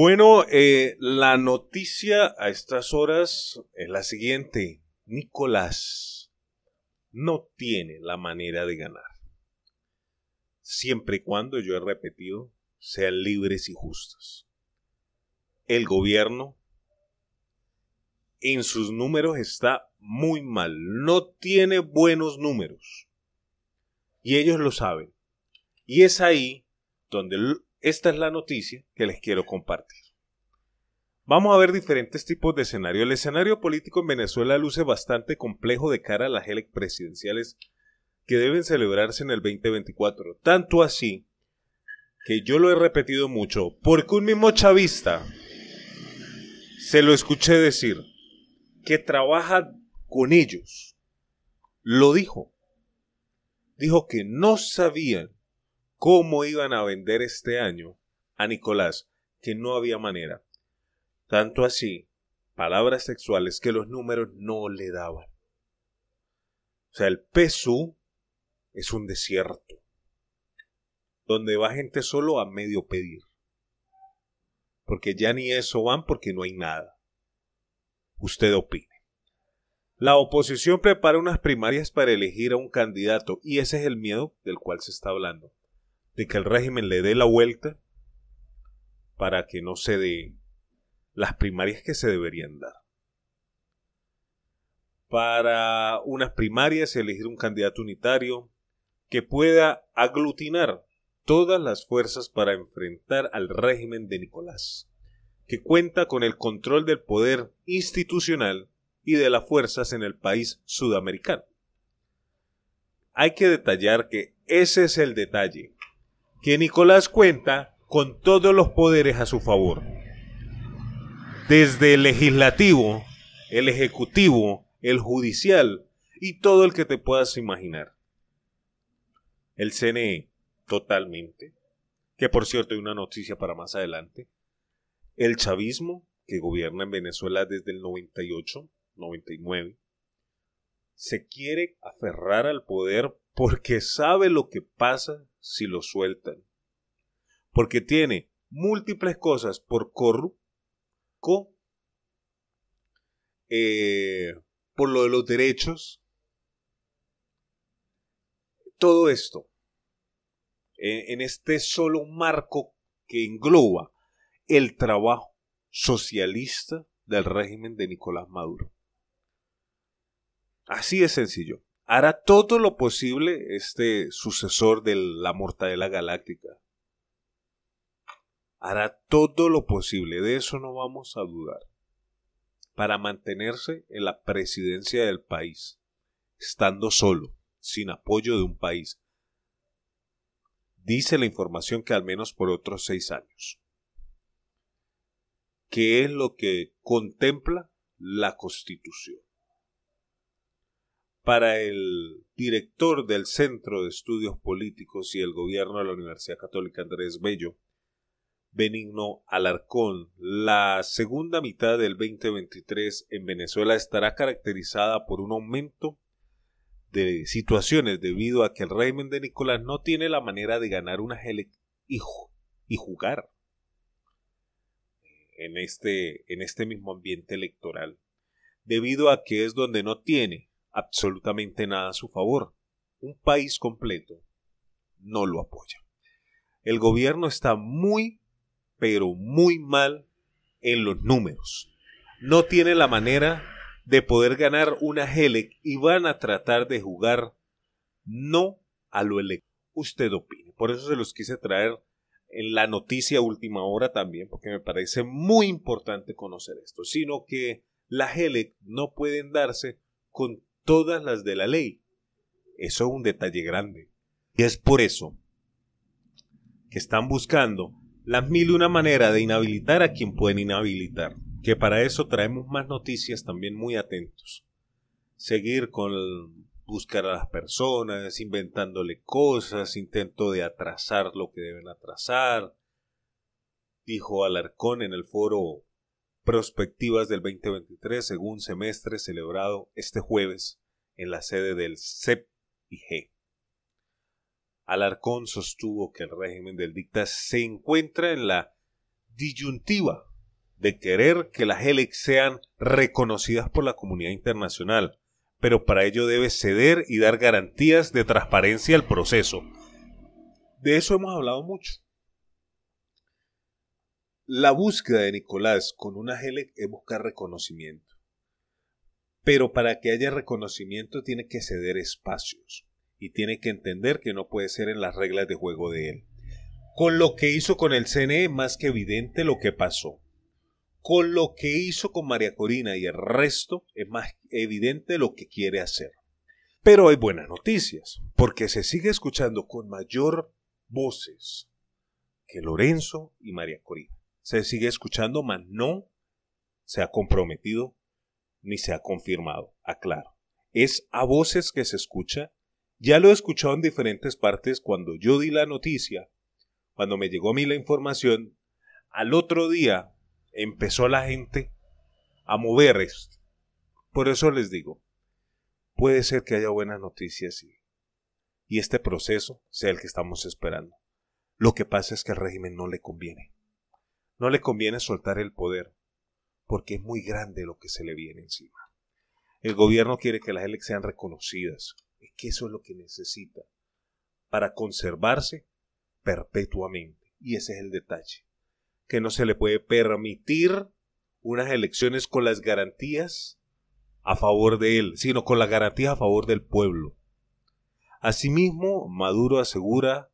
Bueno, eh, la noticia a estas horas es la siguiente. Nicolás no tiene la manera de ganar. Siempre y cuando, yo he repetido, sean libres y justas. El gobierno en sus números está muy mal. No tiene buenos números. Y ellos lo saben. Y es ahí donde esta es la noticia que les quiero compartir. Vamos a ver diferentes tipos de escenario. El escenario político en Venezuela luce bastante complejo de cara a las elecciones presidenciales que deben celebrarse en el 2024. Tanto así que yo lo he repetido mucho, porque un mismo chavista se lo escuché decir que trabaja con ellos. Lo dijo. Dijo que no sabían cómo iban a vender este año a Nicolás, que no había manera. Tanto así, palabras sexuales que los números no le daban. O sea, el PSU es un desierto, donde va gente solo a medio pedir, porque ya ni eso van porque no hay nada. Usted opine. La oposición prepara unas primarias para elegir a un candidato y ese es el miedo del cual se está hablando de que el régimen le dé la vuelta para que no se dé las primarias que se deberían dar. Para unas primarias elegir un candidato unitario que pueda aglutinar todas las fuerzas para enfrentar al régimen de Nicolás, que cuenta con el control del poder institucional y de las fuerzas en el país sudamericano. Hay que detallar que ese es el detalle que Nicolás cuenta con todos los poderes a su favor. Desde el legislativo, el ejecutivo, el judicial y todo el que te puedas imaginar. El CNE, totalmente. Que por cierto hay una noticia para más adelante. El chavismo, que gobierna en Venezuela desde el 98, 99, se quiere aferrar al poder porque sabe lo que pasa si lo sueltan. Porque tiene múltiples cosas por corrupto, eh, por lo de los derechos, todo esto en, en este solo marco que engloba el trabajo socialista del régimen de Nicolás Maduro. Así de sencillo hará todo lo posible este sucesor de la mortadela galáctica. Hará todo lo posible, de eso no vamos a dudar, para mantenerse en la presidencia del país, estando solo, sin apoyo de un país. Dice la información que al menos por otros seis años. ¿Qué es lo que contempla la Constitución? para el director del Centro de Estudios Políticos y el Gobierno de la Universidad Católica Andrés Bello, Benigno Alarcón. La segunda mitad del 2023 en Venezuela estará caracterizada por un aumento de situaciones debido a que el régimen de Nicolás no tiene la manera de ganar unas elecciones y, jugar en este, en este mismo ambiente electoral, debido a que es donde no tiene absolutamente nada a su favor. Un país completo no lo apoya. El gobierno está muy, pero muy mal en los números. No tiene la manera de poder ganar una GELEC y van a tratar de jugar no a lo electoral. Usted opine. Por eso se los quise traer en la noticia última hora también, porque me parece muy importante conocer esto, sino que la GELEC no pueden darse con todas las de la ley. Eso es un detalle grande. Y es por eso que están buscando las mil y una manera de inhabilitar a quien pueden inhabilitar. Que para eso traemos más noticias también muy atentos. Seguir con buscar a las personas, inventándole cosas, intento de atrasar lo que deben atrasar. Dijo Alarcón en el foro prospectivas del 2023 según semestre celebrado este jueves en la sede del CEP y G. Alarcón sostuvo que el régimen del dicta se encuentra en la disyuntiva de querer que las elecciones sean reconocidas por la comunidad internacional, pero para ello debe ceder y dar garantías de transparencia al proceso. De eso hemos hablado mucho. La búsqueda de Nicolás con una Helec es buscar reconocimiento. Pero para que haya reconocimiento tiene que ceder espacios y tiene que entender que no puede ser en las reglas de juego de él. Con lo que hizo con el CNE, más que evidente lo que pasó. Con lo que hizo con María Corina y el resto, es más evidente lo que quiere hacer. Pero hay buenas noticias, porque se sigue escuchando con mayor voces que Lorenzo y María Corina se sigue escuchando, mas no se ha comprometido ni se ha confirmado, aclaro. Es a voces que se escucha. Ya lo he escuchado en diferentes partes cuando yo di la noticia, cuando me llegó a mí la información, al otro día empezó la gente a mover Por eso les digo, puede ser que haya buenas noticias y, y este proceso sea el que estamos esperando. Lo que pasa es que al régimen no le conviene. No le conviene soltar el poder, porque es muy grande lo que se le viene encima. El gobierno quiere que las elecciones sean reconocidas. Es que eso es lo que necesita para conservarse perpetuamente. Y ese es el detalle. Que no se le puede permitir unas elecciones con las garantías a favor de él, sino con las garantías a favor del pueblo. Asimismo, Maduro asegura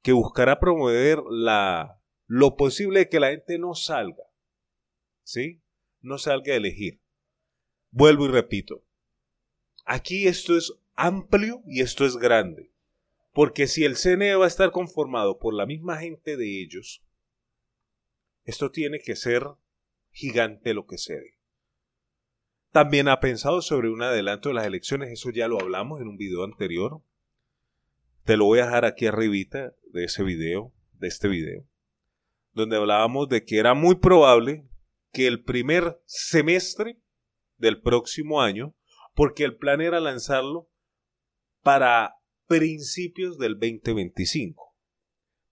que buscará promover la lo posible es que la gente no salga, ¿sí? No salga a elegir. Vuelvo y repito, aquí esto es amplio y esto es grande, porque si el CNE va a estar conformado por la misma gente de ellos, esto tiene que ser gigante lo que se También ha pensado sobre un adelanto de las elecciones, eso ya lo hablamos en un video anterior. Te lo voy a dejar aquí arribita de ese video, de este video donde hablábamos de que era muy probable que el primer semestre del próximo año, porque el plan era lanzarlo para principios del 2025.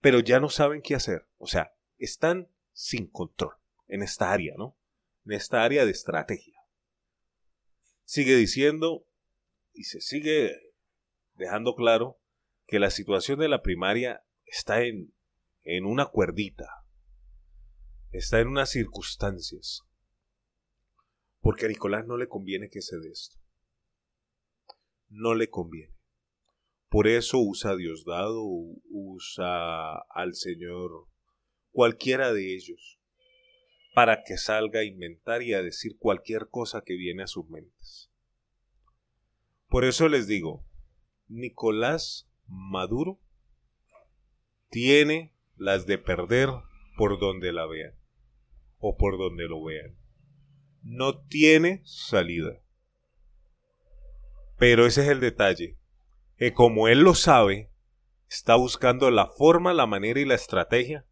Pero ya no saben qué hacer, o sea, están sin control en esta área, ¿no? En esta área de estrategia. Sigue diciendo y se sigue dejando claro que la situación de la primaria está en, en una cuerdita, está en unas circunstancias. Porque a Nicolás no le conviene que se dé esto. No le conviene. Por eso usa a Diosdado, usa al Señor, cualquiera de ellos, para que salga a inventar y a decir cualquier cosa que viene a sus mentes. Por eso les digo, Nicolás Maduro tiene las de perder por donde la vean o por donde lo vean. No tiene salida. Pero ese es el detalle, que como él lo sabe, está buscando la forma, la manera y la estrategia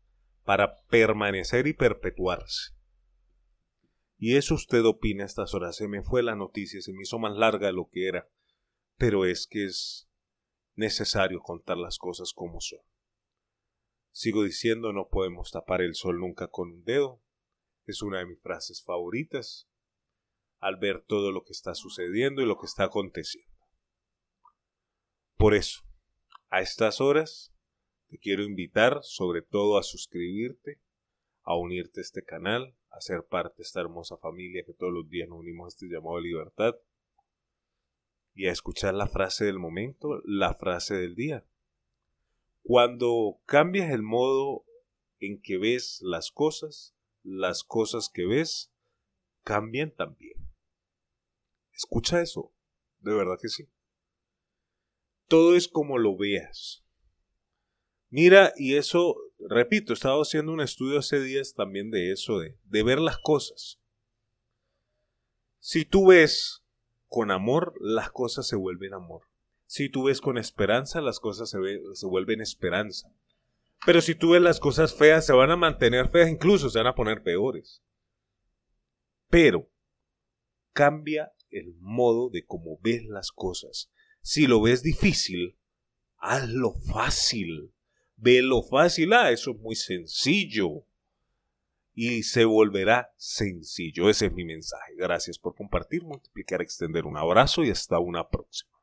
para permanecer y perpetuarse. Y eso usted opina a estas horas. Se me fue la noticia, se me hizo más larga de lo que era. Pero es que es necesario contar las cosas como son. Sigo diciendo, no podemos tapar el sol nunca con un dedo, es una de mis frases favoritas al ver todo lo que está sucediendo y lo que está aconteciendo. Por eso, a estas horas, te quiero invitar sobre todo a suscribirte, a unirte a este canal, a ser parte de esta hermosa familia que todos los días nos unimos a este llamado de libertad y a escuchar la frase del momento, la frase del día. Cuando cambias el modo en que ves las cosas, las cosas que ves cambian también. Escucha eso, de verdad que sí. Todo es como lo veas. Mira, y eso, repito, estaba haciendo un estudio hace días también de eso, de, ver las cosas. Si tú ves con amor, las cosas se vuelven amor. Si tú ves con esperanza, las cosas se vuelven esperanza. Pero si tú ves las cosas feas, se van a mantener feas, incluso se van a poner peores. Pero cambia el modo de cómo ves las cosas. Si lo ves difícil, hazlo fácil. Ve lo fácil, ah, eso es muy sencillo. Y se volverá sencillo. Ese es mi mensaje. Gracias por compartir, multiplicar, extender. Un abrazo y hasta una próxima.